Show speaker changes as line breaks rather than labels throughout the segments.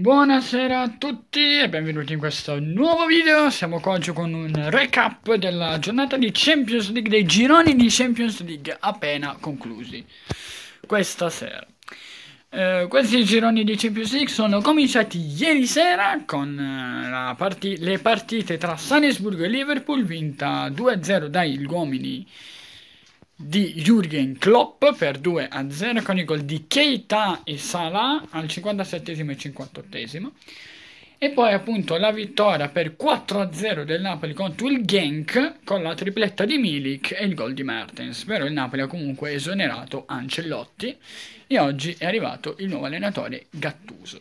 Buonasera a tutti e benvenuti in questo nuovo video, siamo qua oggi con un recap della giornata di Champions League, dei gironi di Champions League appena conclusi questa sera. Eh, questi gironi di Champions League sono cominciati ieri sera con eh, parti le partite tra Salisburgo e Liverpool, vinta 2-0 dai uomini di Jurgen Klopp per 2 a 0 con i gol di Keita e Salah al 57 e 58 e poi appunto la vittoria per 4 a 0 del Napoli contro il Genk con la tripletta di Milik e il gol di Mertens però il Napoli ha comunque esonerato Ancelotti e oggi è arrivato il nuovo allenatore Gattuso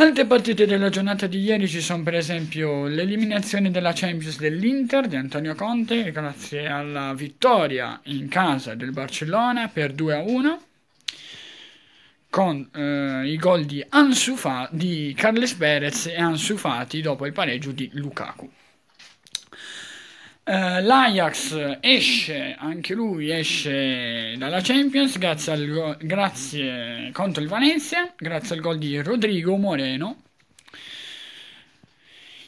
Altre partite della giornata di ieri ci sono per esempio l'eliminazione della Champions dell'Inter di Antonio Conte grazie alla vittoria in casa del Barcellona per 2-1 con eh, i gol di, Ansu Fa- di Carles Perez e Ansu Fati dopo il pareggio di Lukaku. Uh, L'Ajax esce, anche lui esce dalla Champions grazie, al go- grazie contro il Valencia, grazie al gol di Rodrigo Moreno.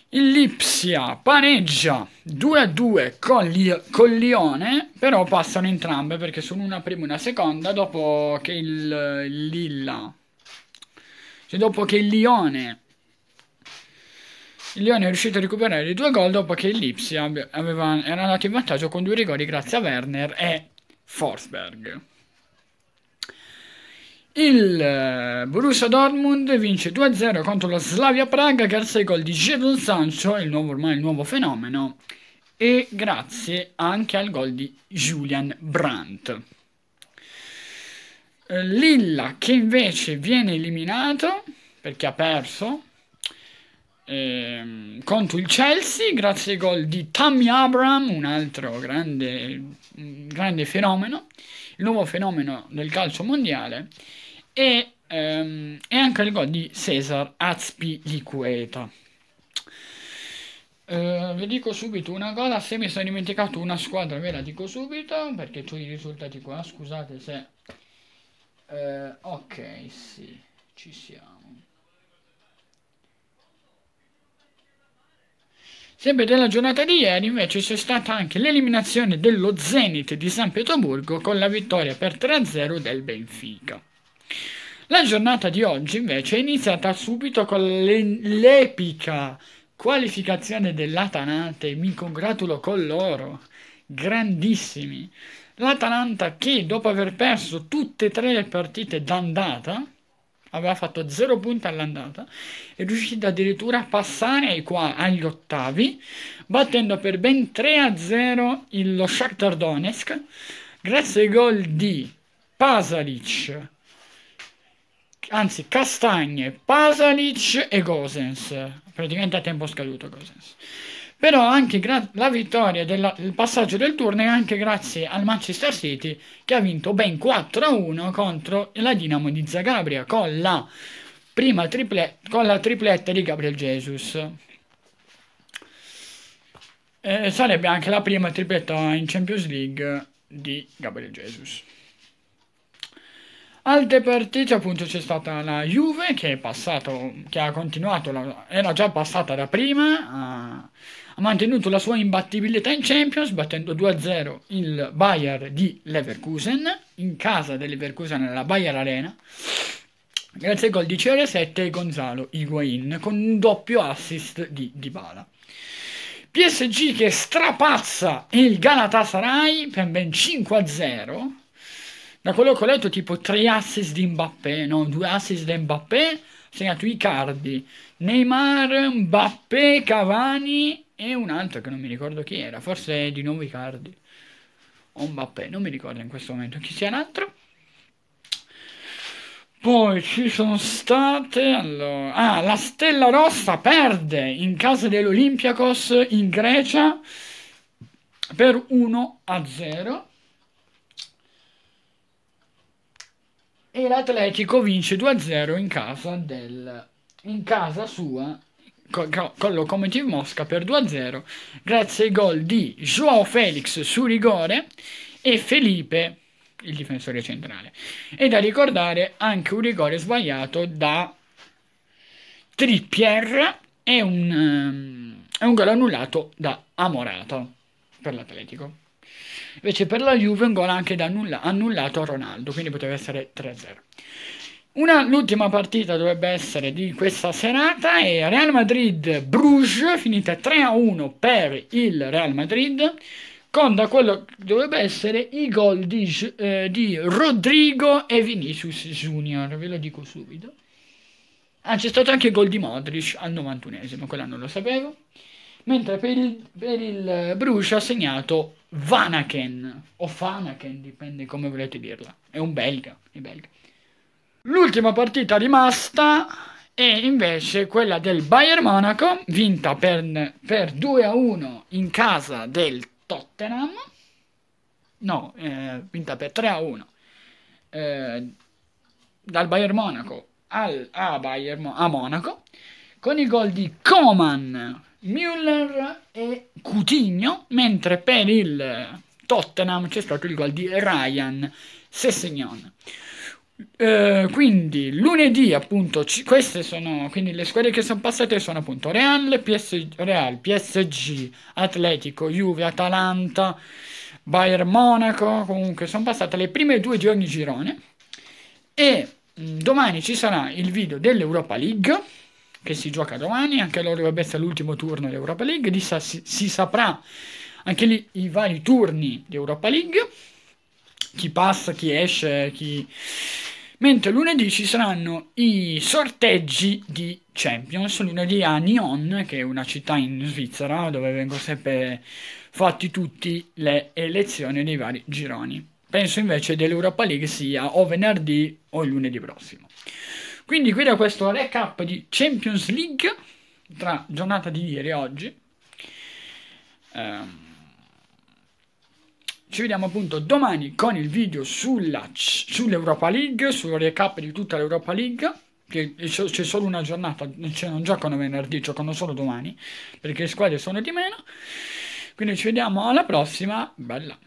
Il Lipsia pareggia 2-2 con, Li- con Lione, però passano entrambe perché sono una prima e una seconda dopo che il Lilla, cioè dopo che il Lione il Lione è riuscito a recuperare i due gol dopo che il Lipsi aveva, era andato in vantaggio con due rigori grazie a Werner e Forsberg. Il eh, Borussia Dortmund vince 2-0 contro lo Slavia Praga grazie ai gol di Jadon Sancho, il nuovo, ormai il nuovo fenomeno, e grazie anche al gol di Julian Brandt. Eh, Lilla che invece viene eliminato perché ha perso ehm, contro il Chelsea grazie ai gol di Tammy Abram, un altro grande, grande fenomeno, il nuovo fenomeno del calcio mondiale, e, ehm, e anche il gol di Cesar Azpi di Liqueta. Uh, eh, vi dico subito una cosa, se mi sono dimenticato una squadra ve la dico subito perché ho i risultati qua, scusate se... Uh, ok, sì, ci siamo. Sempre della giornata di ieri invece c'è stata anche l'eliminazione dello Zenit di San Pietroburgo con la vittoria per 3-0 del Benfica. La giornata di oggi invece è iniziata subito con l'epica qualificazione dell'Atalanta e mi congratulo con loro, grandissimi. L'Atalanta che dopo aver perso tutte e tre le partite d'andata aveva fatto 0 punti all'andata, è riuscito addirittura a passare qua agli ottavi, battendo per ben 3-0 lo Shakhtar Donetsk, grazie ai gol di Pasalic, anzi Castagne, Pasalic e Gosens, praticamente a tempo scaduto Gosens però anche gra- la vittoria del passaggio del turno è anche grazie al Manchester City che ha vinto ben 4-1 contro la Dinamo di Zagabria con la, triple- con la tripletta di Gabriel Jesus. Eh, sarebbe anche la prima tripletta in Champions League di Gabriel Jesus. Altre partite, appunto, c'è stata la Juve che è passato, che ha continuato, la, era già passata da prima, ha, ha, mantenuto la sua imbattibilità in Champions, battendo 2-0 il Bayer di Leverkusen, in casa del Leverkusen nella Bayer Arena. Grazie al gol di CR7 e Gonzalo Higuain con un doppio assist di Dybala. PSG che strapazza il Galatasaray per ben 5-0 da quello che ho letto tipo tre assist di Mbappé, no, due assist di Mbappé, segnato Icardi, Neymar, Mbappé, Cavani e un altro che non mi ricordo chi era, forse di nuovo Icardi o Mbappé, non mi ricordo in questo momento chi sia un altro. Poi ci sono state, allora, ah, la Stella Rossa perde in casa dell'Olympiakos in Grecia per 1 a 0. e l'Atletico vince 2-0 in casa, del, in casa sua con, con Locomotive Mosca per 2-0 grazie ai gol di João Felix su rigore e Felipe il difensore centrale e da ricordare anche un rigore sbagliato da Trippier e un, um, un gol annullato da Amorato per l'Atletico Invece per la Juve un gol anche da annulla- annullato a Ronaldo, quindi poteva essere 3-0. Una, l'ultima partita dovrebbe essere di questa serata è Real Madrid-Bruges, finita 3-1 per il Real Madrid, con da quello che dovrebbe essere i gol di, eh, di Rodrigo e Vinicius Junior, ve lo dico subito. Ah, c'è stato anche il gol di Modric al 91esimo, quella non lo sapevo. Mentre per il, per il Bruges ha segnato Vanaken o Fanaken, dipende come volete dirla. È un belga, è belga. L'ultima partita rimasta è invece quella del Bayern Monaco, vinta per, per 2 a 1 in casa del Tottenham. No, eh, vinta per 3 a 1 eh, dal Bayern Monaco al, a, Bayern, a Monaco con il gol di Coman Müller e Coutinho, mentre per il Tottenham c'è stato il gol di Ryan Sessegnon. Eh, quindi lunedì appunto queste sono quindi le squadre che sono passate sono appunto Real, PS Real PSG, Atletico, Juve, Atalanta, Bayern Monaco comunque sono passate le prime due di ogni girone e mh, mm, domani ci sarà il video dell'Europa League che si gioca domani, anche loro dovrebbe essere l'ultimo turno dell'Europa League, di sa, si, saprà anche lì i vari turni di Europa League, chi passa, chi esce, chi... Mentre lunedì ci saranno i sorteggi di Champions, lunedì a Nyon, che è una città in Svizzera dove vengono sempre fatti tutte le elezioni nei vari gironi. Penso invece dell'Europa League sia o venerdì o lunedì prossimo. Quindi qui da questo recap di Champions League tra giornata di ieri e oggi. Ehm, ci vediamo appunto domani con il video sull'Europa League, sul recap di tutta l'Europa League. Che c'è solo una giornata, cioè non giocano venerdì, giocano solo domani, perché le squadre sono di meno. Quindi ci vediamo alla prossima, bella!